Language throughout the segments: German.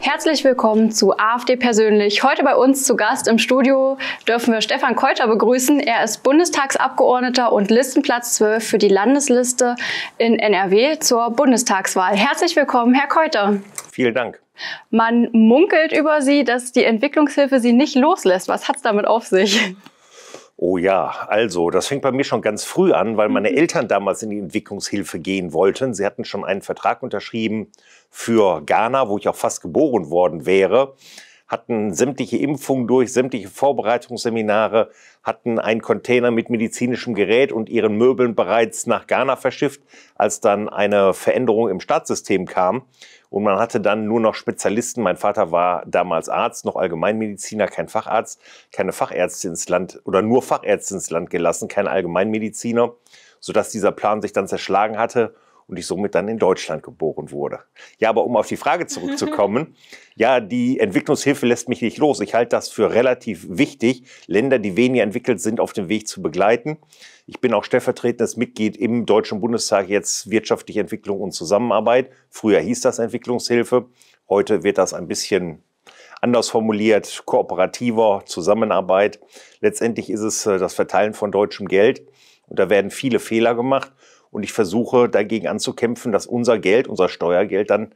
Herzlich willkommen zu AfD persönlich. Heute bei uns zu Gast im Studio dürfen wir Stefan Keuter begrüßen. Er ist Bundestagsabgeordneter und Listenplatz 12 für die Landesliste in NRW zur Bundestagswahl. Herzlich willkommen, Herr Keuter. Vielen Dank. Man munkelt über Sie, dass die Entwicklungshilfe Sie nicht loslässt. Was hat es damit auf sich? Oh ja, also das fängt bei mir schon ganz früh an, weil meine mhm. Eltern damals in die Entwicklungshilfe gehen wollten. Sie hatten schon einen Vertrag unterschrieben für Ghana, wo ich auch fast geboren worden wäre hatten sämtliche Impfungen durch, sämtliche Vorbereitungsseminare, hatten einen Container mit medizinischem Gerät und ihren Möbeln bereits nach Ghana verschifft, als dann eine Veränderung im Staatssystem kam. Und man hatte dann nur noch Spezialisten. Mein Vater war damals Arzt, noch Allgemeinmediziner, kein Facharzt, keine Fachärzte ins Land oder nur Fachärzte ins Land gelassen, kein Allgemeinmediziner, sodass dieser Plan sich dann zerschlagen hatte und ich somit dann in Deutschland geboren wurde. Ja, aber um auf die Frage zurückzukommen, ja, die Entwicklungshilfe lässt mich nicht los. Ich halte das für relativ wichtig, Länder, die weniger entwickelt sind, auf dem Weg zu begleiten. Ich bin auch stellvertretendes Mitglied im Deutschen Bundestag jetzt wirtschaftliche Entwicklung und Zusammenarbeit. Früher hieß das Entwicklungshilfe. Heute wird das ein bisschen anders formuliert, kooperativer Zusammenarbeit. Letztendlich ist es äh, das Verteilen von deutschem Geld. Und da werden viele Fehler gemacht. Und ich versuche dagegen anzukämpfen, dass unser Geld, unser Steuergeld dann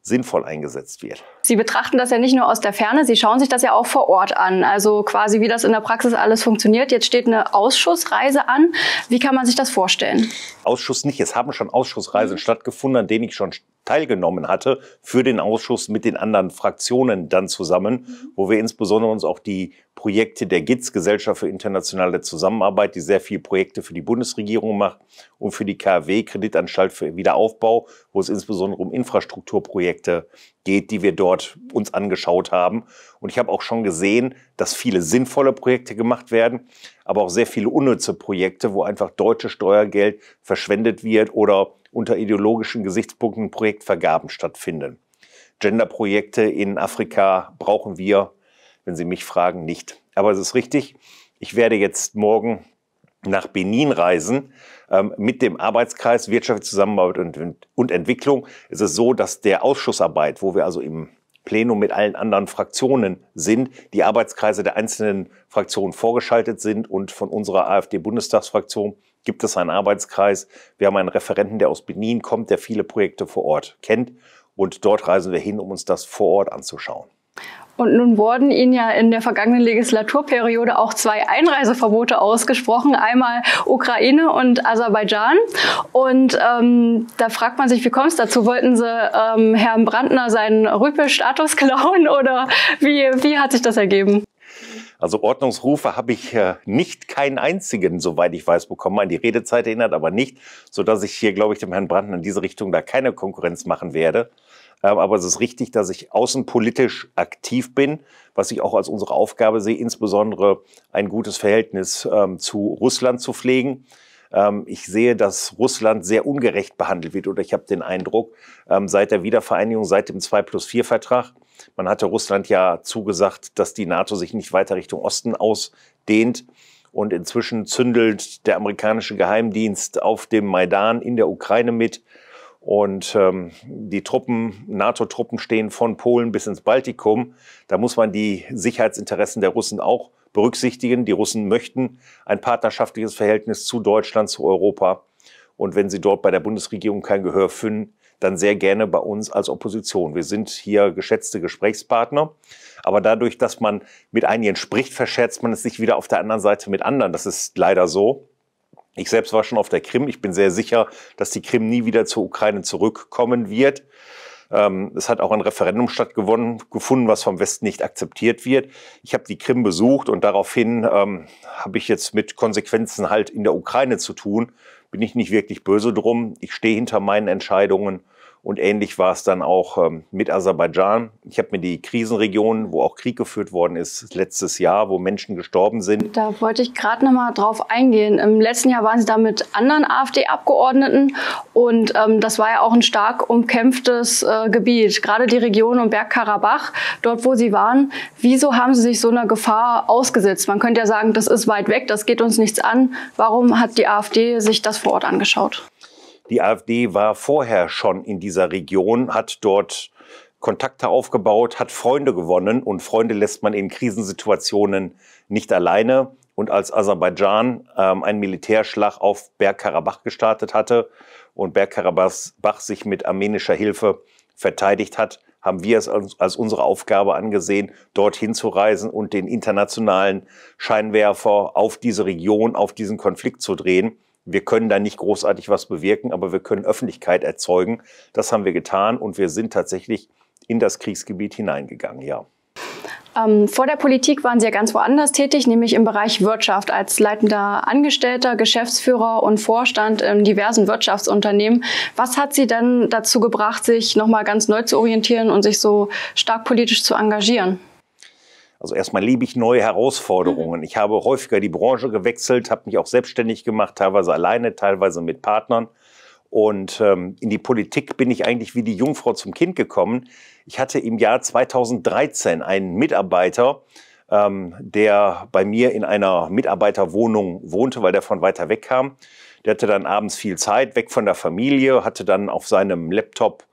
sinnvoll eingesetzt wird. Sie betrachten das ja nicht nur aus der Ferne, Sie schauen sich das ja auch vor Ort an. Also quasi, wie das in der Praxis alles funktioniert. Jetzt steht eine Ausschussreise an. Wie kann man sich das vorstellen? Ausschuss nicht. Es haben schon Ausschussreisen mhm. stattgefunden, an denen ich schon teilgenommen hatte, für den Ausschuss mit den anderen Fraktionen dann zusammen, mhm. wo wir insbesondere uns auch die Projekte der GITS, Gesellschaft für internationale Zusammenarbeit, die sehr viele Projekte für die Bundesregierung macht und für die KfW, Kreditanstalt für Wiederaufbau, wo es insbesondere um Infrastrukturprojekte geht, die wir dort uns angeschaut haben. Und ich habe auch schon gesehen, dass viele sinnvolle Projekte gemacht werden, aber auch sehr viele unnütze Projekte, wo einfach deutsches Steuergeld verschwendet wird oder unter ideologischen Gesichtspunkten Projektvergaben stattfinden. Genderprojekte in Afrika brauchen wir wenn Sie mich fragen, nicht. Aber es ist richtig, ich werde jetzt morgen nach Benin reisen. Ähm, mit dem Arbeitskreis Wirtschaftszusammenarbeit und, und Entwicklung Es ist so, dass der Ausschussarbeit, wo wir also im Plenum mit allen anderen Fraktionen sind, die Arbeitskreise der einzelnen Fraktionen vorgeschaltet sind und von unserer AfD-Bundestagsfraktion gibt es einen Arbeitskreis. Wir haben einen Referenten, der aus Benin kommt, der viele Projekte vor Ort kennt und dort reisen wir hin, um uns das vor Ort anzuschauen. Und nun wurden Ihnen ja in der vergangenen Legislaturperiode auch zwei Einreiseverbote ausgesprochen, einmal Ukraine und Aserbaidschan. Und ähm, da fragt man sich, wie kommt es dazu? Wollten Sie ähm, Herrn Brandner seinen Rüpelstatus klauen oder wie, wie hat sich das ergeben? Also Ordnungsrufe habe ich äh, nicht keinen einzigen, soweit ich weiß, bekommen. An die Redezeit erinnert aber nicht, sodass ich hier, glaube ich, dem Herrn Brandner in diese Richtung da keine Konkurrenz machen werde. Ähm, aber es ist richtig, dass ich außenpolitisch aktiv bin, was ich auch als unsere Aufgabe sehe, insbesondere ein gutes Verhältnis ähm, zu Russland zu pflegen ähm, ich sehe, dass Russland sehr ungerecht behandelt wird oder ich habe den Eindruck, seit der Wiedervereinigung, seit dem 2 plus 4 Vertrag, man hatte Russland ja zugesagt, dass die NATO sich nicht weiter Richtung Osten ausdehnt. Und inzwischen zündelt der amerikanische Geheimdienst auf dem Maidan in der Ukraine mit. Und ähm, die Truppen, NATO-Truppen stehen von Polen bis ins Baltikum. Da muss man die Sicherheitsinteressen der Russen auch berücksichtigen. Die Russen möchten ein partnerschaftliches Verhältnis zu Deutschland, zu Europa. Und wenn sie dort bei der Bundesregierung kein Gehör finden, dann sehr gerne bei uns als Opposition. Wir sind hier geschätzte Gesprächspartner. Aber dadurch, dass man mit einigen spricht, verscherzt man es sich wieder auf der anderen Seite mit anderen. Das ist leider so. Ich selbst war schon auf der Krim. Ich bin sehr sicher, dass die Krim nie wieder zur Ukraine zurückkommen wird. Ähm, es hat auch ein Referendum stattgefunden, was vom Westen nicht akzeptiert wird. Ich habe die Krim besucht und daraufhin ähm, habe ich jetzt mit Konsequenzen halt in der Ukraine zu tun. Bin ich nicht wirklich böse drum. Ich stehe hinter meinen Entscheidungen und ähnlich war es dann auch ähm, mit Aserbaidschan. Ich habe mir die Krisenregionen, wo auch Krieg geführt worden ist, letztes Jahr, wo Menschen gestorben sind. Da wollte ich gerade nochmal drauf eingehen. Im letzten Jahr waren Sie da mit anderen AfD-Abgeordneten und ähm, das war ja auch ein stark umkämpftes äh, Gebiet, gerade die Region um Bergkarabach, dort wo Sie waren. Wieso haben Sie sich so einer Gefahr ausgesetzt? Man könnte ja sagen, das ist weit weg, das geht uns nichts an. Warum hat die AfD sich das vor Ort angeschaut? Die AfD war vorher schon in dieser Region, hat dort Kontakte aufgebaut, hat Freunde gewonnen und Freunde lässt man in Krisensituationen nicht alleine. Und als Aserbaidschan ähm, einen Militärschlag auf Bergkarabach gestartet hatte und Bergkarabach sich mit armenischer Hilfe verteidigt hat, haben wir es als, als unsere Aufgabe angesehen, dorthin zu reisen und den internationalen Scheinwerfer auf diese Region, auf diesen Konflikt zu drehen wir können da nicht großartig was bewirken, aber wir können Öffentlichkeit erzeugen. Das haben wir getan und wir sind tatsächlich in das Kriegsgebiet hineingegangen, ja. Ähm, vor der Politik waren Sie ja ganz woanders tätig, nämlich im Bereich Wirtschaft als leitender Angestellter, Geschäftsführer und Vorstand in diversen Wirtschaftsunternehmen. Was hat Sie dann dazu gebracht, sich nochmal ganz neu zu orientieren und sich so stark politisch zu engagieren? Also erstmal liebe ich neue Herausforderungen. Mhm. Ich habe häufiger die Branche gewechselt, habe mich auch selbstständig gemacht, teilweise alleine, teilweise mit Partnern. Und ähm, in die Politik bin ich eigentlich wie die Jungfrau zum Kind gekommen. Ich hatte im Jahr 2013 einen Mitarbeiter, ähm, der bei mir in einer Mitarbeiterwohnung wohnte, weil der von weiter weg kam. Der hatte dann abends viel Zeit, weg von der Familie, hatte dann auf seinem Laptop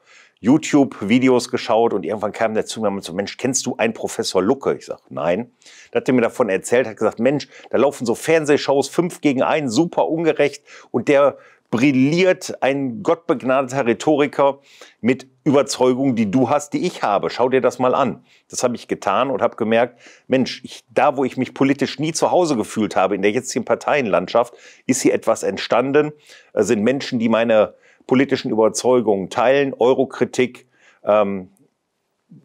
YouTube-Videos geschaut und irgendwann kam der zu mir und so, Mensch, kennst du einen Professor Lucke? Ich sage, nein. Da hat er mir davon erzählt, hat gesagt, Mensch, da laufen so Fernsehshows fünf gegen einen, super ungerecht und der brilliert ein gottbegnadeter Rhetoriker mit Überzeugungen, die du hast, die ich habe. Schau dir das mal an. Das habe ich getan und habe gemerkt, Mensch, ich, da wo ich mich politisch nie zu Hause gefühlt habe, in der jetzigen Parteienlandschaft, ist hier etwas entstanden, sind Menschen, die meine politischen Überzeugungen teilen, Eurokritik, ähm,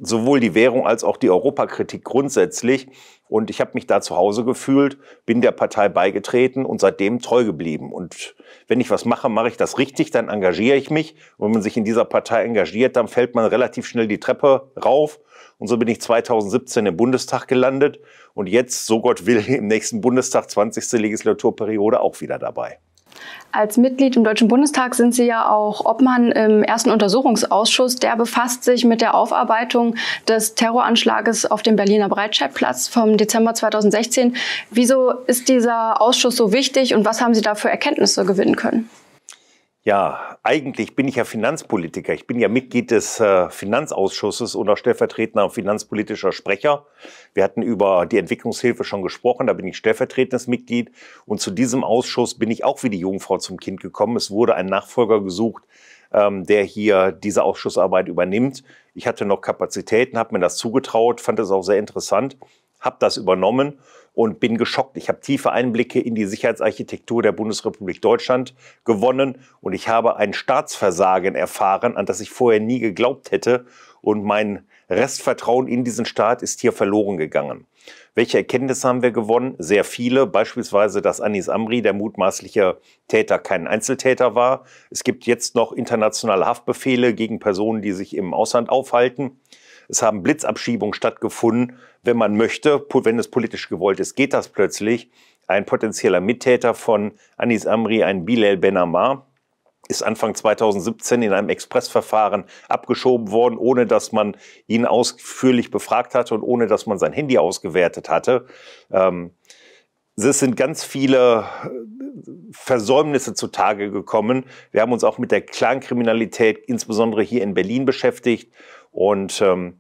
sowohl die Währung als auch die Europakritik grundsätzlich. Und ich habe mich da zu Hause gefühlt, bin der Partei beigetreten und seitdem treu geblieben. Und wenn ich was mache, mache ich das richtig, dann engagiere ich mich. Und wenn man sich in dieser Partei engagiert, dann fällt man relativ schnell die Treppe rauf. Und so bin ich 2017 im Bundestag gelandet und jetzt, so Gott will, im nächsten Bundestag, 20. Legislaturperiode, auch wieder dabei. Als Mitglied im Deutschen Bundestag sind Sie ja auch Obmann im ersten Untersuchungsausschuss. Der befasst sich mit der Aufarbeitung des Terroranschlages auf dem Berliner Breitscheidplatz vom Dezember 2016. Wieso ist dieser Ausschuss so wichtig und was haben Sie da für Erkenntnisse gewinnen können? Ja, eigentlich bin ich ja Finanzpolitiker. Ich bin ja Mitglied des äh, Finanzausschusses und auch stellvertretender finanzpolitischer Sprecher. Wir hatten über die Entwicklungshilfe schon gesprochen, da bin ich stellvertretendes Mitglied. Und zu diesem Ausschuss bin ich auch wie die Jungfrau zum Kind gekommen. Es wurde ein Nachfolger gesucht, ähm, der hier diese Ausschussarbeit übernimmt. Ich hatte noch Kapazitäten, habe mir das zugetraut, fand es auch sehr interessant, habe das übernommen und bin geschockt. Ich habe tiefe Einblicke in die Sicherheitsarchitektur der Bundesrepublik Deutschland gewonnen und ich habe ein Staatsversagen erfahren, an das ich vorher nie geglaubt hätte und mein Restvertrauen in diesen Staat ist hier verloren gegangen. Welche Erkenntnisse haben wir gewonnen? Sehr viele, beispielsweise, dass Anis Amri, der mutmaßliche Täter, kein Einzeltäter war. Es gibt jetzt noch internationale Haftbefehle gegen Personen, die sich im Ausland aufhalten. Es haben Blitzabschiebungen stattgefunden. Wenn man möchte, wenn es politisch gewollt ist, geht das plötzlich. Ein potenzieller Mittäter von Anis Amri, ein Bilal Ben Amar, ist Anfang 2017 in einem Expressverfahren abgeschoben worden, ohne dass man ihn ausführlich befragt hatte und ohne dass man sein Handy ausgewertet hatte. Ähm, es sind ganz viele Versäumnisse zutage gekommen. Wir haben uns auch mit der Clankriminalität insbesondere hier in Berlin beschäftigt und ähm,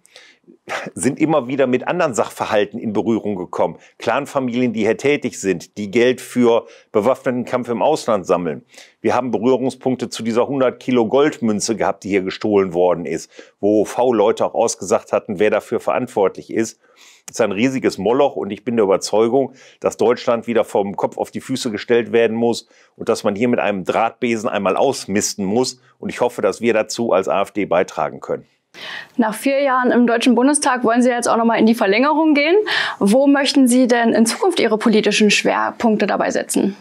sind immer wieder mit anderen Sachverhalten in Berührung gekommen. Clanfamilien, die hier tätig sind, die Geld für bewaffneten Kampf im Ausland sammeln. Wir haben Berührungspunkte zu dieser 100 Kilo Goldmünze gehabt, die hier gestohlen worden ist, wo V-Leute auch ausgesagt hatten, wer dafür verantwortlich ist. Das ist ein riesiges Moloch und ich bin der Überzeugung, dass Deutschland wieder vom Kopf auf die Füße gestellt werden muss und dass man hier mit einem Drahtbesen einmal ausmisten muss. Und ich hoffe, dass wir dazu als AfD beitragen können. Nach vier Jahren im Deutschen Bundestag wollen Sie jetzt auch noch mal in die Verlängerung gehen. Wo möchten Sie denn in Zukunft Ihre politischen Schwerpunkte dabei setzen?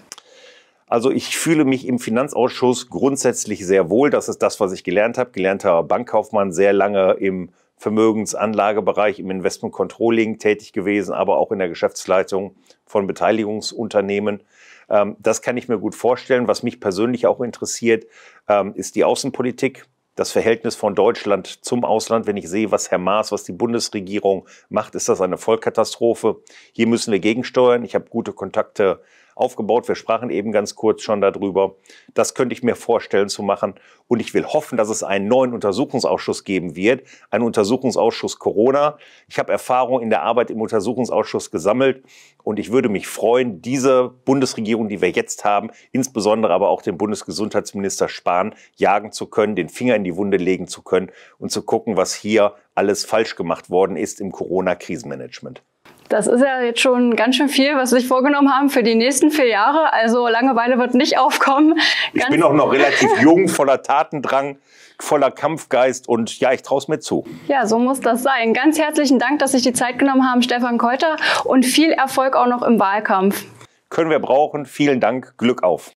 Also ich fühle mich im Finanzausschuss grundsätzlich sehr wohl. Das ist das, was ich gelernt habe. Gelernter Bankkaufmann, sehr lange im Vermögensanlagebereich, im Investment Controlling tätig gewesen, aber auch in der Geschäftsleitung von Beteiligungsunternehmen. Ähm, das kann ich mir gut vorstellen. Was mich persönlich auch interessiert, ähm, ist die Außenpolitik das Verhältnis von Deutschland zum Ausland. Wenn ich sehe, was Herr Maas, was die Bundesregierung macht, ist das eine Vollkatastrophe. Hier müssen wir gegensteuern. Ich habe gute Kontakte aufgebaut. Wir sprachen eben ganz kurz schon darüber. Das könnte ich mir vorstellen zu machen. Und ich will hoffen, dass es einen neuen Untersuchungsausschuss geben wird. Ein Untersuchungsausschuss Corona. Ich habe Erfahrung in der Arbeit im Untersuchungsausschuss gesammelt. Und ich würde mich freuen, diese Bundesregierung, die wir jetzt haben, insbesondere aber auch den Bundesgesundheitsminister Spahn jagen zu können, den Finger in die Wunde legen zu können und zu gucken, was hier alles falsch gemacht worden ist im Corona-Krisenmanagement. Das ist ja jetzt schon ganz schön viel, was Sie sich vorgenommen haben für die nächsten vier Jahre. Also Langeweile wird nicht aufkommen. Ganz ich bin auch noch relativ jung, voller Tatendrang voller Kampfgeist und ja, ich traue es mir zu. Ja, so muss das sein. Ganz herzlichen Dank, dass Sie sich die Zeit genommen haben, Stefan Keuter, und viel Erfolg auch noch im Wahlkampf. Können wir brauchen. Vielen Dank. Glück auf.